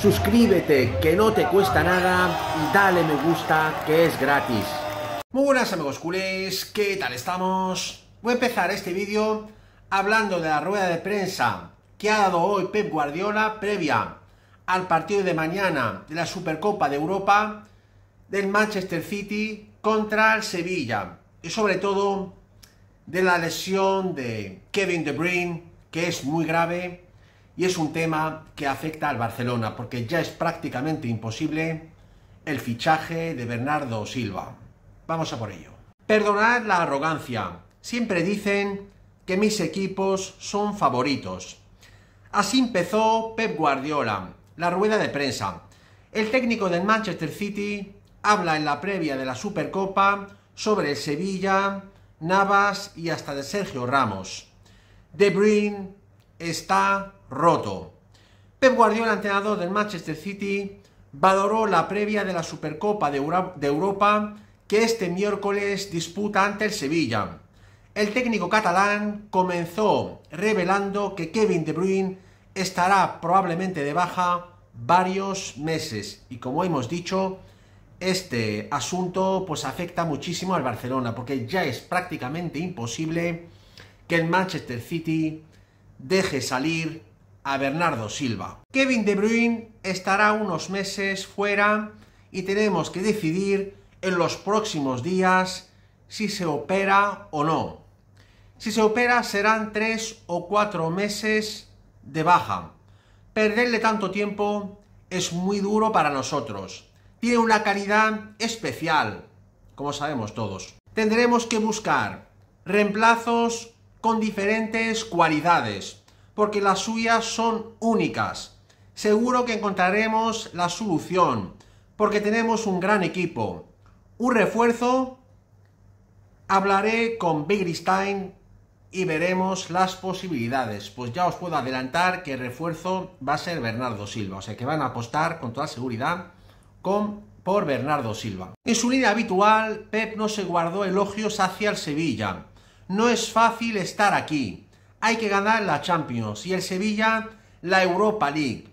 suscríbete que no te cuesta nada y dale me gusta que es gratis. Muy buenas amigos culés, ¿qué tal estamos? Voy a empezar este vídeo hablando de la rueda de prensa que ha dado hoy Pep Guardiola previa al partido de mañana de la Supercopa de Europa del Manchester City contra el Sevilla y sobre todo de la lesión de Kevin De Bruyne que es muy grave y es un tema que afecta al Barcelona porque ya es prácticamente imposible el fichaje de Bernardo Silva. Vamos a por ello. Perdonad la arrogancia. Siempre dicen que mis equipos son favoritos. Así empezó Pep Guardiola, la rueda de prensa. El técnico del Manchester City habla en la previa de la Supercopa sobre Sevilla, Navas y hasta de Sergio Ramos. De Bruyne está roto. Pep Guardiola, entrenador del Manchester City, valoró la previa de la Supercopa de Europa que este miércoles disputa ante el Sevilla. El técnico catalán comenzó revelando que Kevin De Bruyne estará probablemente de baja varios meses y como hemos dicho, este asunto pues afecta muchísimo al Barcelona porque ya es prácticamente imposible que el Manchester City deje salir Bernardo Silva. Kevin De Bruyne estará unos meses fuera y tenemos que decidir en los próximos días si se opera o no. Si se opera serán tres o cuatro meses de baja. Perderle tanto tiempo es muy duro para nosotros. Tiene una calidad especial, como sabemos todos. Tendremos que buscar reemplazos con diferentes cualidades porque las suyas son únicas. Seguro que encontraremos la solución, porque tenemos un gran equipo. Un refuerzo, hablaré con Bigristein y veremos las posibilidades. Pues ya os puedo adelantar que el refuerzo va a ser Bernardo Silva, o sea que van a apostar con toda seguridad con, por Bernardo Silva. En su línea habitual, Pep no se guardó elogios hacia el Sevilla. No es fácil estar aquí hay que ganar la Champions y el Sevilla la Europa League.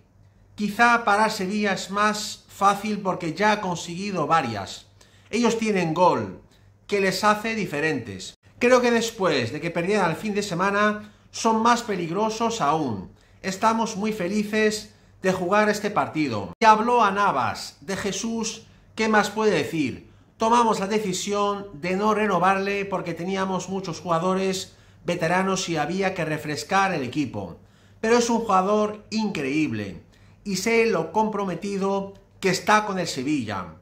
Quizá para Sevilla es más fácil porque ya ha conseguido varias. Ellos tienen gol, que les hace diferentes. Creo que después de que perdieran el fin de semana, son más peligrosos aún. Estamos muy felices de jugar este partido. Y habló a Navas, de Jesús, ¿qué más puede decir? Tomamos la decisión de no renovarle porque teníamos muchos jugadores veterano si había que refrescar el equipo. Pero es un jugador increíble y sé lo comprometido que está con el Sevilla.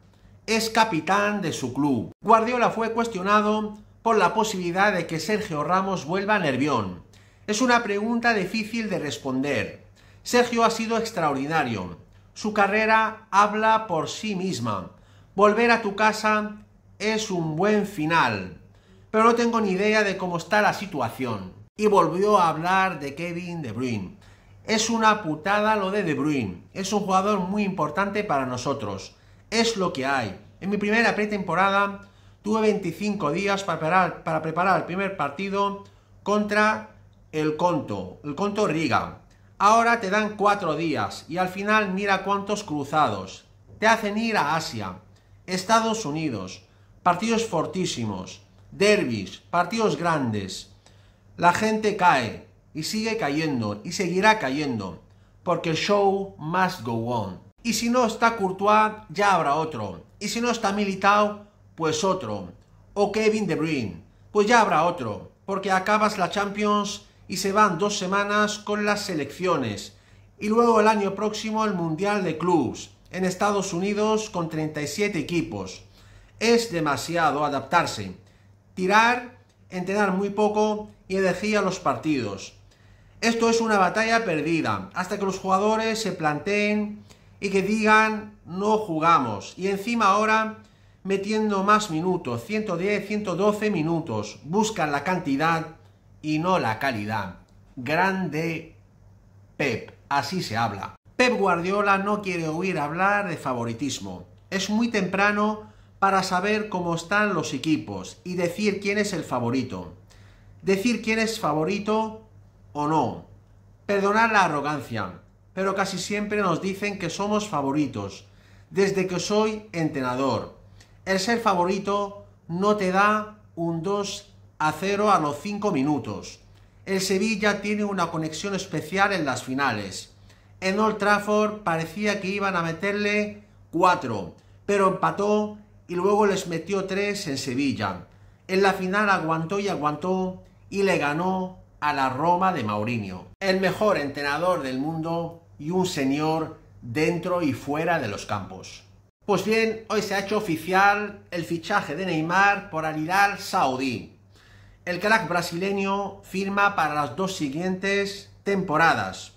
Es capitán de su club. Guardiola fue cuestionado por la posibilidad de que Sergio Ramos vuelva a Nervión. Es una pregunta difícil de responder. Sergio ha sido extraordinario. Su carrera habla por sí misma. Volver a tu casa es un buen final pero no tengo ni idea de cómo está la situación. Y volvió a hablar de Kevin De Bruyne. Es una putada lo de De Bruyne. Es un jugador muy importante para nosotros. Es lo que hay. En mi primera pretemporada tuve 25 días para preparar, para preparar el primer partido contra el Conto, el Conto Riga. Ahora te dan 4 días y al final mira cuántos cruzados. Te hacen ir a Asia, Estados Unidos, partidos fortísimos derbis, partidos grandes. La gente cae y sigue cayendo y seguirá cayendo porque el show must go on. Y si no está Courtois, ya habrá otro. Y si no está Militao, pues otro. O Kevin De Bruyne, pues ya habrá otro. Porque acabas la Champions y se van dos semanas con las selecciones. Y luego el año próximo el Mundial de Clubs en Estados Unidos con 37 equipos. Es demasiado adaptarse tirar, entrenar muy poco y elegir a los partidos. Esto es una batalla perdida, hasta que los jugadores se planteen y que digan no jugamos. Y encima ahora metiendo más minutos, 110, 112 minutos. Buscan la cantidad y no la calidad. Grande Pep, así se habla. Pep Guardiola no quiere oír hablar de favoritismo. Es muy temprano para saber cómo están los equipos y decir quién es el favorito. Decir quién es favorito o no. Perdonar la arrogancia, pero casi siempre nos dicen que somos favoritos, desde que soy entrenador. El ser favorito no te da un 2 a 0 a los 5 minutos. El Sevilla tiene una conexión especial en las finales. En Old Trafford parecía que iban a meterle 4, pero empató y luego les metió tres en Sevilla. En la final aguantó y aguantó y le ganó a la Roma de Mourinho, el mejor entrenador del mundo y un señor dentro y fuera de los campos. Pues bien, hoy se ha hecho oficial el fichaje de Neymar por Al Saudí. El crack brasileño firma para las dos siguientes temporadas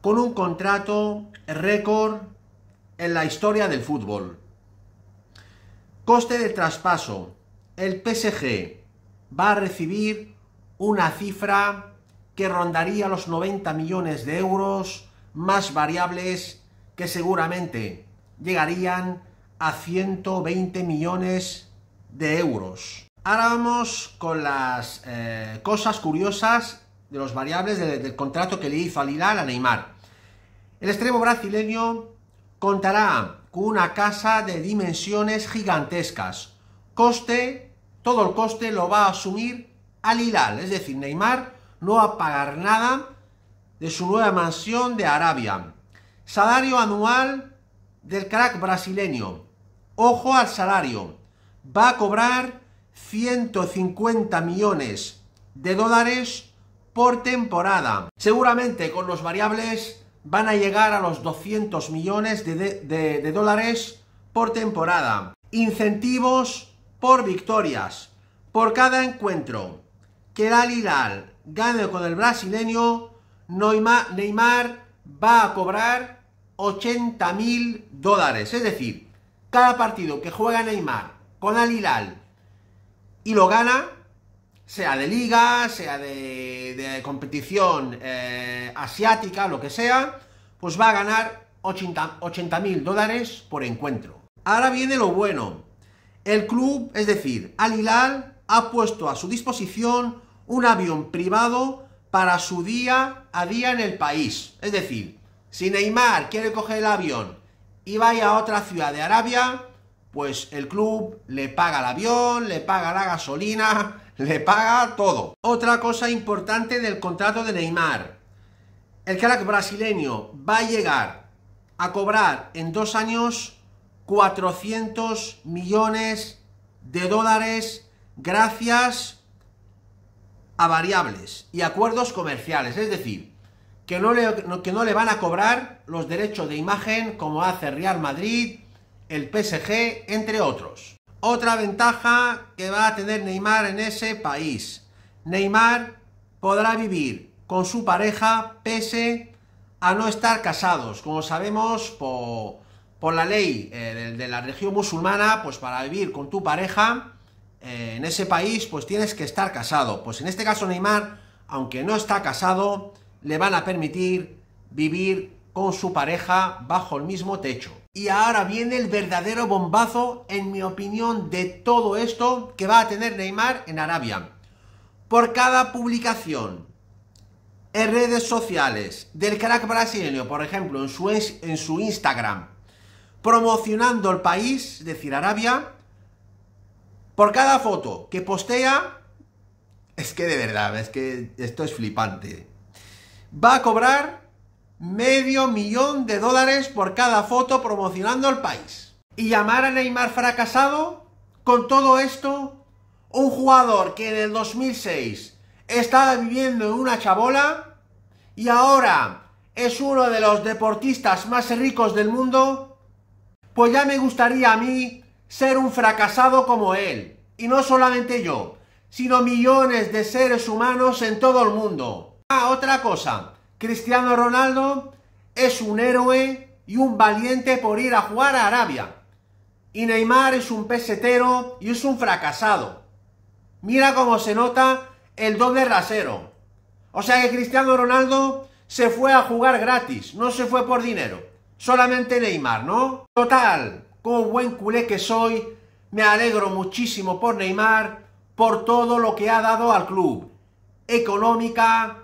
con un contrato récord en la historia del fútbol. Coste de traspaso. El PSG va a recibir una cifra que rondaría los 90 millones de euros más variables que seguramente llegarían a 120 millones de euros. Ahora vamos con las eh, cosas curiosas de los variables del contrato que le hizo al Hilal a Neymar. El extremo brasileño contará una casa de dimensiones gigantescas. Coste, todo el coste lo va a asumir Al Hilal, es decir, Neymar no va a pagar nada de su nueva mansión de Arabia. Salario anual del crack brasileño. Ojo al salario. Va a cobrar 150 millones de dólares por temporada. Seguramente con los variables van a llegar a los 200 millones de, dólares por temporada. Incentivos por victorias, por cada encuentro. Que el gane con el brasileño, Neymar va a cobrar 80 mil dólares. Es decir, cada partido que juega Neymar con Al Hilal y lo gana, sea de liga, sea de, competición eh, asiática, lo que sea, pues va a ganar 80 mil dólares por encuentro. Ahora viene lo bueno. El club, es decir, Al Hilal, ha puesto a su disposición un avión privado para su día a día en el país. Es decir, si Neymar quiere coger el avión y vaya a otra ciudad de Arabia, pues el club le paga el avión, le paga la gasolina, le paga todo. Otra cosa importante del contrato de Neymar. El crack brasileño va a llegar a cobrar en dos años 400 millones de dólares gracias a variables y acuerdos comerciales. Es decir, que no le, que no le van a cobrar los derechos de imagen como hace Real Madrid, el PSG, entre otros. Otra ventaja que va a tener Neymar en ese país. Neymar podrá vivir con su pareja pese a no estar casados. Como sabemos por, la ley eh, de la región musulmana, pues para vivir con tu pareja eh, en ese país, pues tienes que estar casado. Pues en este caso Neymar, aunque no está casado, le van a permitir vivir con su pareja bajo el mismo techo. Y ahora viene el verdadero bombazo, en mi opinión, de todo esto que va a tener Neymar en Arabia. Por cada publicación en redes sociales del crack brasileño, por ejemplo, en su, Instagram, promocionando el país, es decir, Arabia, por cada foto que postea, es que de verdad, es que esto es flipante, va a cobrar medio millón de dólares por cada foto promocionando al país. Y llamar a Neymar fracasado, con todo esto, un jugador que en el 2006 estaba viviendo en una chabola y ahora es uno de los deportistas más ricos del mundo, pues ya me gustaría a mí ser un fracasado como él. Y no solamente yo, sino millones de seres humanos en todo el mundo. Ah, otra cosa. Cristiano Ronaldo es un héroe y un valiente por ir a jugar a Arabia. Y Neymar es un pesetero y es un fracasado. Mira cómo se nota el doble rasero. O sea que Cristiano Ronaldo se fue a jugar gratis, no se fue por dinero. Solamente Neymar, ¿no? Total, como buen culé que soy, me alegro muchísimo por Neymar, por todo lo que ha dado al club. Económica,